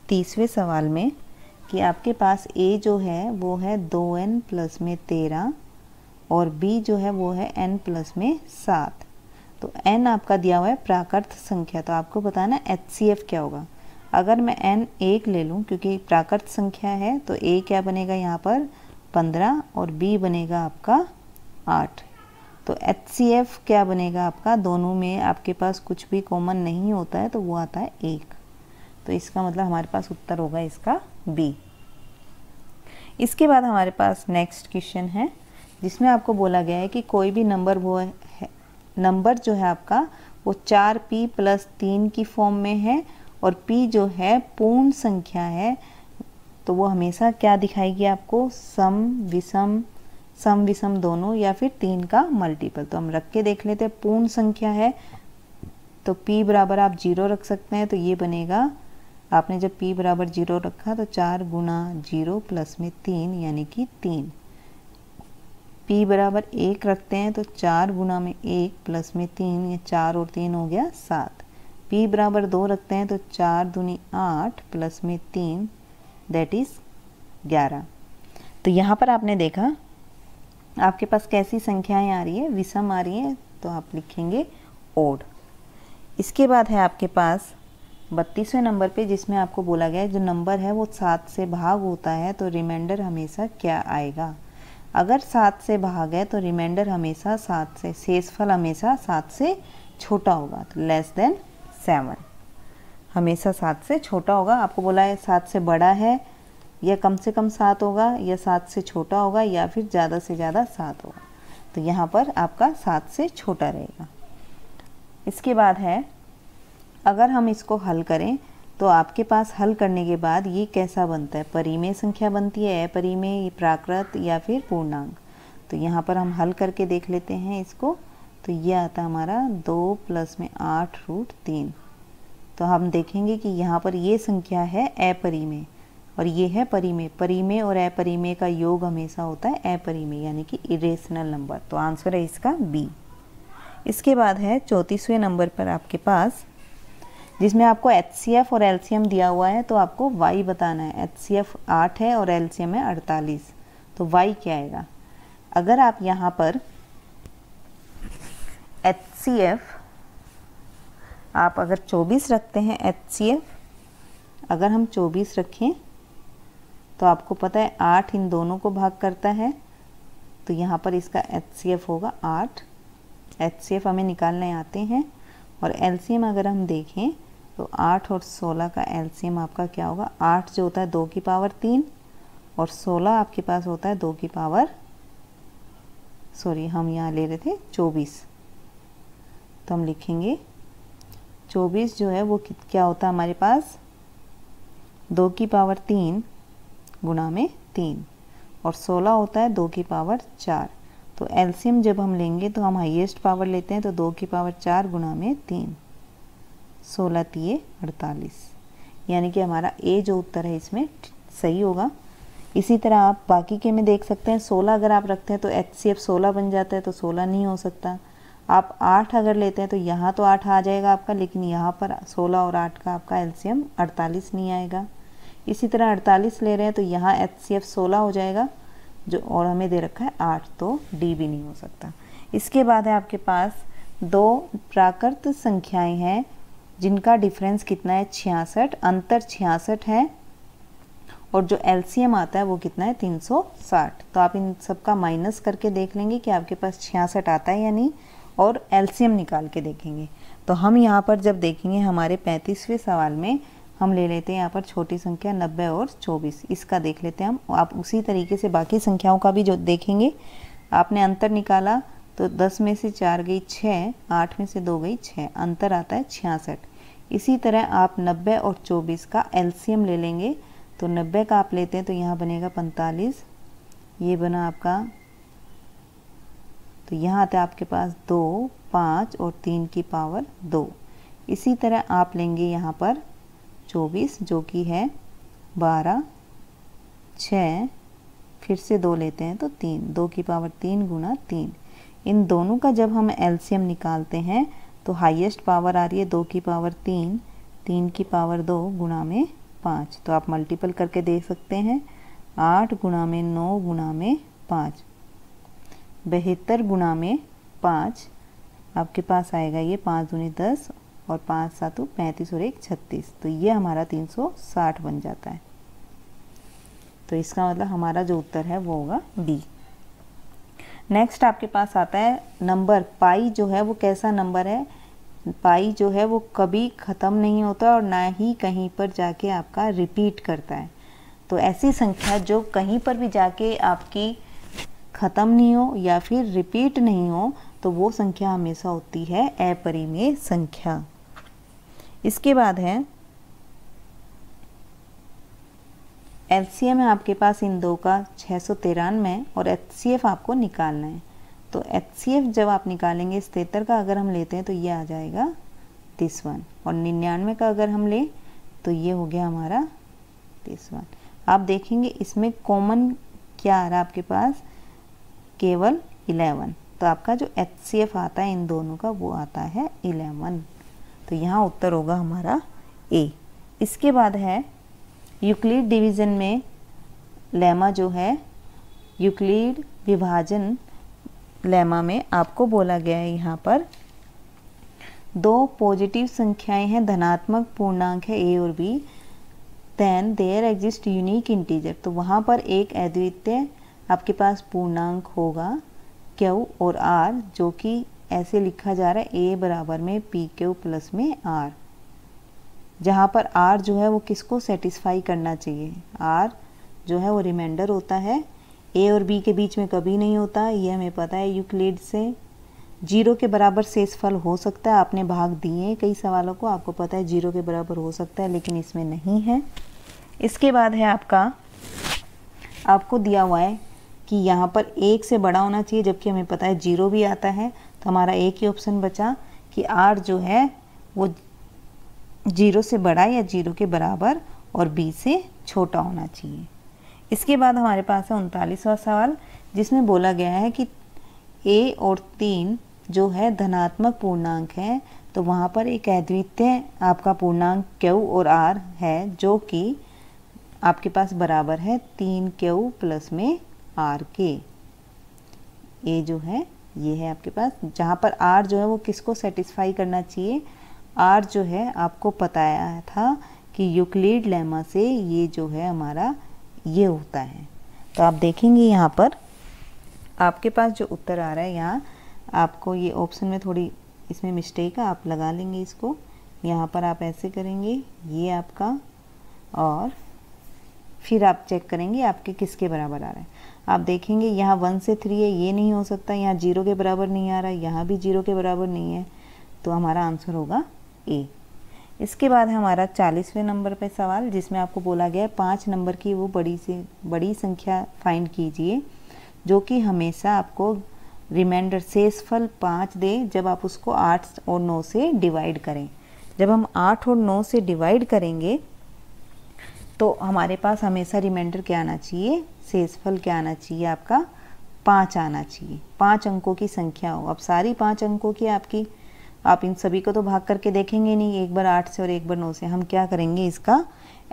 तीसवें सवाल में कि आपके पास ए जो है वो है दो एन प्लस में तेरह और बी जो है वो है एन प्लस में सात तो एन आपका दिया हुआ है प्राकृत संख्या तो आपको बताना एच सी एफ क्या होगा अगर मैं एन एक ले लूँ क्योंकि प्राकृत संख्या है तो ए क्या बनेगा यहाँ पर पंद्रह और बी बनेगा आपका आठ तो एच सी एफ क्या बनेगा आपका दोनों में आपके पास कुछ भी कॉमन नहीं होता है तो वो आता है एक तो इसका मतलब हमारे पास उत्तर होगा इसका बी इसके बाद हमारे पास नेक्स्ट क्वेश्चन है जिसमें आपको बोला गया है कि कोई भी नंबर वो है नंबर जो है आपका वो चार पी प्लस तीन की फॉर्म में है और पी जो है पूर्ण संख्या है तो वो हमेशा क्या दिखाएगी आपको सम विषम सम विषम दोनों या फिर तीन का मल्टीपल तो हम रख के देख लेते हैं पूर्ण संख्या है तो पी बराबर आप जीरो रख सकते हैं तो ये बनेगा आपने जब p बराबर जीरो रखा तो चार गुना जीरो प्लस में तीन यानी कि तीन p बराबर एक रखते हैं तो चार गुना में एक प्लस में तीन या चार और तीन हो गया सात p बराबर दो रखते हैं तो चार दुनी आठ प्लस में तीन दैट इज़ ग्यारह तो यहाँ पर आपने देखा आपके पास कैसी संख्याएं आ रही है विषम आ रही है तो आप लिखेंगे ओड इसके बाद है आपके पास बत्तीसवें नंबर पे जिसमें आपको बोला गया है जो नंबर है वो सात से भाग होता है तो रिमाइंडर हमेशा क्या आएगा अगर सात से भाग है तो रिमाइंडर हमेशा सात से शेषफल हमेशा सात से छोटा होगा तो लेस देन सेवन हमेशा सात से छोटा होगा आपको बोला है सात से बड़ा है या कम से कम सात होगा या सात से छोटा होगा या फिर ज़्यादा से ज़्यादा सात होगा तो यहाँ पर आपका सात से छोटा रहेगा इसके बाद है अगर हम इसको हल करें तो आपके पास हल करने के बाद ये कैसा बनता है परिमेय संख्या बनती है अपरिमेय प्राकृत या फिर पूर्णांक तो यहाँ पर हम हल करके देख लेते हैं इसको तो ये आता हमारा दो प्लस में आठ रूट तीन तो हम देखेंगे कि यहाँ पर ये संख्या है अपरिमेय और ये है परिमेय परिमेय और अपरिमेय का योग हमेशा होता है अपरिमेय यानी कि इरेशनल नंबर तो आंसर है इसका बी इसके बाद है चौंतीसवें नंबर पर आपके पास जिसमें आपको एच और एल दिया हुआ है तो आपको वाई बताना है एच सी एफ आठ है और एल है अड़तालीस तो वाई क्या आएगा अगर आप यहाँ पर एच सी एफ आप अगर 24 रखते हैं एच सी एफ अगर हम 24 रखें तो आपको पता है आठ इन दोनों को भाग करता है तो यहाँ पर इसका एच सी एफ होगा आठ एच सी एफ हमें निकालने आते हैं और एल सी एम अगर हम देखें तो आठ और सोलह का एलसीएम आपका क्या होगा आठ जो होता है दो की पावर तीन और सोलह आपके पास होता है दो की पावर सॉरी हम यहाँ ले रहे थे चौबीस तो हम लिखेंगे चौबीस जो है वो क्या होता है हमारे पास दो की पावर तीन गुना में तीन और सोलह होता है दो की पावर चार तो एलसीएम जब हम लेंगे तो हम हाईएस्ट पावर लेते हैं तो दो की पावर चार गुना में तीन सोलह तीये अड़तालीस यानी कि हमारा ए जो उत्तर है इसमें सही होगा इसी तरह आप बाकी के में देख सकते हैं सोलह अगर आप रखते हैं तो एच सी एफ सोलह बन जाता है तो सोलह नहीं हो सकता आप आठ अगर लेते हैं तो यहाँ तो आठ आ जाएगा आपका लेकिन यहाँ पर सोलह और आठ का आपका एम अड़तालीस नहीं आएगा इसी तरह अड़तालीस ले रहे हैं तो यहाँ एच सी एफ सोलह हो जाएगा जो और हमें दे रखा है आठ तो डी भी नहीं हो सकता इसके बाद है आपके पास दो प्राकृत संख्याएं हैं जिनका डिफरेंस कितना है छियासठ अंतर छियासठ है और जो एल आता है वो कितना है 360 तो आप इन सब का माइनस करके देख लेंगे कि आपके पास छियासठ आता है या नहीं और एल निकाल के देखेंगे तो हम यहाँ पर जब देखेंगे हमारे पैंतीसवें सवाल में हम ले लेते हैं यहाँ पर छोटी संख्या नब्बे और चौबीस इसका देख लेते हैं हम आप उसी तरीके से बाकी संख्याओं का भी जो देखेंगे आपने अंतर निकाला तो दस में से चार गई छः आठ में से दो गई छः अंतर आता है छियासठ इसी तरह आप 90 और 24 का एलसीएम ले लेंगे तो 90 का आप लेते हैं तो यहाँ बनेगा 45 ये बना आपका तो यहाँ आता है आपके पास दो पाँच और तीन की पावर दो इसी तरह आप लेंगे यहाँ पर 24 जो कि है 12 छ फिर से दो लेते हैं तो तीन दो की पावर तीन गुना तीन इन दोनों का जब हम एलसीएम निकालते हैं तो हाईएस्ट पावर आ रही है दो की पावर तीन तीन की पावर दो गुणा में पाँच तो आप मल्टीपल करके देख सकते हैं आठ गुणा में नौ गुणा में पाँच बहत्तर गुणा में पाँच आपके पास आएगा ये पाँच दूनी दस और पाँच सातों पैंतीस और एक छत्तीस तो ये हमारा तीन सौ साठ बन जाता है तो इसका मतलब हमारा जो उत्तर है वो होगा बी नेक्स्ट आपके पास आता है नंबर पाई जो है वो कैसा नंबर है पाई जो है वो कभी ख़त्म नहीं होता और ना ही कहीं पर जाके आपका रिपीट करता है तो ऐसी संख्या जो कहीं पर भी जाके आपकी ख़त्म नहीं हो या फिर रिपीट नहीं हो तो वो संख्या हमेशा होती है अपरिमेय संख्या इसके बाद है एल है आपके पास इन दो का छः सौ तिरानवे है और एच आपको निकालना है तो एच जब आप निकालेंगे इस तेहत्तर का अगर हम लेते हैं तो ये आ जाएगा तीस वन और निन्यानवे का अगर हम लें तो ये हो गया हमारा तीस वन आप देखेंगे इसमें कॉमन क्या आ रहा है आपके पास केवल इलेवन तो आपका जो एच आता है इन दोनों का वो आता है इलेवन तो यहाँ उत्तर होगा हमारा ए इसके बाद है यूक्लिड डिवीज़न में लेमा जो है यूक्लिड विभाजन लेमा में आपको बोला गया है यहाँ पर दो पॉजिटिव संख्याएं हैं धनात्मक पूर्णांक है ए और B then there exist unique integer तो वहाँ पर एक अद्वितीय आपके पास पूर्णांक होगा क्यू और आर जो कि ऐसे लिखा जा रहा है ए बराबर में पी क्यू प्लस में आर जहाँ पर आर जो है वो किसको सेटिस्फाई करना चाहिए आर जो है वो रिमाइंडर होता है ए और बी के बीच में कभी नहीं होता ये हमें पता है यूक्लिड से जीरो के बराबर फल हो सकता है आपने भाग दिए कई सवालों को आपको पता है जीरो के बराबर हो सकता है लेकिन इसमें नहीं है इसके बाद है आपका आपको दिया हुआ है कि यहाँ पर एक से बड़ा होना चाहिए जबकि हमें पता है जीरो भी आता है तो हमारा एक ही ऑप्शन बचा कि आर जो है वो जीरो से बड़ा या जीरो के बराबर और बी से छोटा होना चाहिए इसके बाद हमारे पास है उनतालीसवा सवाल जिसमें बोला गया है कि ए और तीन जो है धनात्मक पूर्णांक है तो वहाँ पर एक अद्वितीय आपका पूर्णांक क्यू और आर है जो कि आपके पास बराबर है तीन क्यू प्लस में आर के ए जो है ये है आपके पास जहाँ पर आर जो है वो किसको सेटिस्फाई करना चाहिए आर जो है आपको बताया था कि यूक्लिड लेमा से ये जो है हमारा ये होता है तो आप देखेंगे यहाँ पर आपके पास जो उत्तर आ रहा है यहाँ आपको ये ऑप्शन में थोड़ी इसमें मिस्टेक है आप लगा लेंगे इसको यहाँ पर आप ऐसे करेंगे ये आपका और फिर आप चेक करेंगे आपके किसके बराबर आ रहा है आप देखेंगे यहाँ वन से थ्री है ये नहीं हो सकता यहाँ जीरो के बराबर नहीं आ रहा है यहाँ भी जीरो के बराबर नहीं है तो हमारा आंसर होगा ए इसके बाद हमारा चालीसवें नंबर पर सवाल जिसमें आपको बोला गया है पाँच नंबर की वो बड़ी से बड़ी संख्या फाइंड कीजिए जो कि हमेशा आपको रिमाइंडर सेसफल पाँच दे जब आप उसको आठ और नौ से डिवाइड करें जब हम आठ और नौ से डिवाइड करेंगे तो हमारे पास हमेशा रिमाइंडर क्या आना चाहिए सेसफल क्या आना चाहिए आपका पाँच आना चाहिए पाँच अंकों की संख्या हो अब सारी पाँच अंकों की आपकी आप इन सभी को तो भाग करके देखेंगे नहीं एक बार आठ से और एक बार नौ से हम क्या करेंगे इसका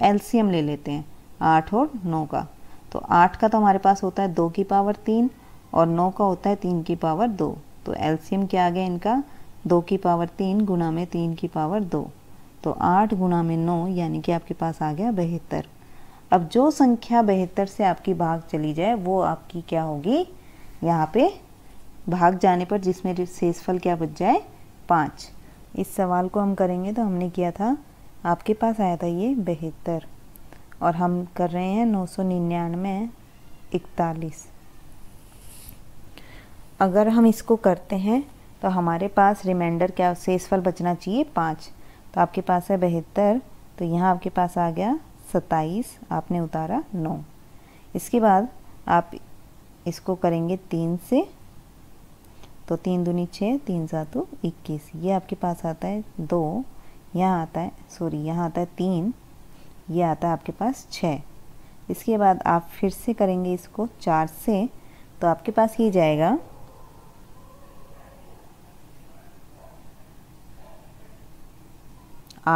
एलसीएम ले लेते हैं आठ और नौ का तो आठ का तो हमारे पास होता है दो की पावर तीन और नौ का होता है तीन की पावर दो तो एलसीएम क्या आ गया इनका दो की पावर तीन गुना में तीन की पावर दो तो आठ गुना में नौ यानी कि आपके पास आ गया बहत्तर अब जो संख्या बहत्तर से आपकी भाग चली जाए वो आपकी क्या होगी यहाँ पे भाग जाने पर जिसमें शेषफल क्या बच जाए पाँच इस सवाल को हम करेंगे तो हमने किया था आपके पास आया था ये बेहतर और हम कर रहे हैं नौ सौ निन्यानवे इकतालीस अगर हम इसको करते हैं तो हमारे पास रिमाइंडर क्या शेषफल बचना चाहिए पाँच तो आपके पास है बेहतर तो यहाँ आपके पास आ गया सत्ताईस आपने उतारा नौ इसके बाद आप इसको करेंगे तीन से तो तीन दूनी छः तीन सातु इक्कीस ये आपके पास आता है दो यहाँ आता है सॉरी यहाँ आता है तीन ये आता है आपके पास छः इसके बाद आप फिर से करेंगे इसको चार से तो आपके पास ये जाएगा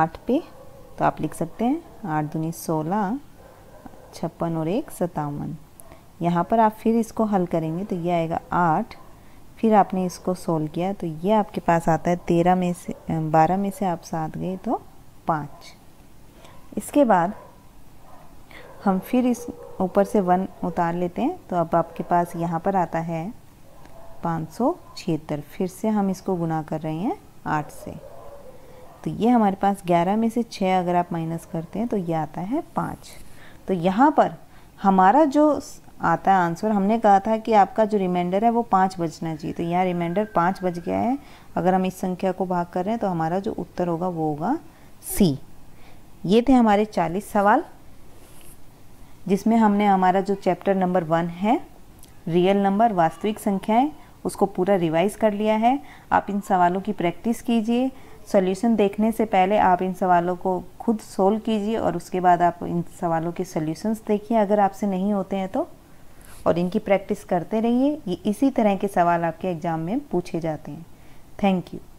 आठ पे तो आप लिख सकते हैं आठ दूनी सोलह छप्पन और एक सतावन यहाँ पर आप फिर इसको हल करेंगे तो ये आएगा आठ फिर आपने इसको सोल्व किया तो ये आपके पास आता है तेरह में से बारह में से आप सात गए तो पाँच इसके बाद हम फिर इस ऊपर से वन उतार लेते हैं तो अब आपके पास यहाँ पर आता है पाँच सौ छिहत्तर फिर से हम इसको गुना कर रहे हैं आठ से तो ये हमारे पास ग्यारह में से छः अगर आप माइनस करते हैं तो ये आता है पाँच तो यहाँ पर हमारा जो आता है आंसर हमने कहा था कि आपका जो रिमाइंडर है वो पाँच बजना चाहिए तो यहाँ रिमाइंडर पाँच बज गया है अगर हम इस संख्या को भाग कर रहे हैं तो हमारा जो उत्तर होगा वो होगा सी ये थे हमारे चालीस सवाल जिसमें हमने हमारा जो चैप्टर नंबर वन है रियल नंबर वास्तविक संख्याएं उसको पूरा रिवाइज कर लिया है आप इन सवालों की प्रैक्टिस कीजिए सॉल्यूशन देखने से पहले आप इन सवालों को खुद सोल्व कीजिए और उसके बाद आप इन सवालों के सॉल्यूशंस देखिए अगर आपसे नहीं होते हैं तो और इनकी प्रैक्टिस करते रहिए ये इसी तरह के सवाल आपके एग्ज़ाम में पूछे जाते हैं थैंक यू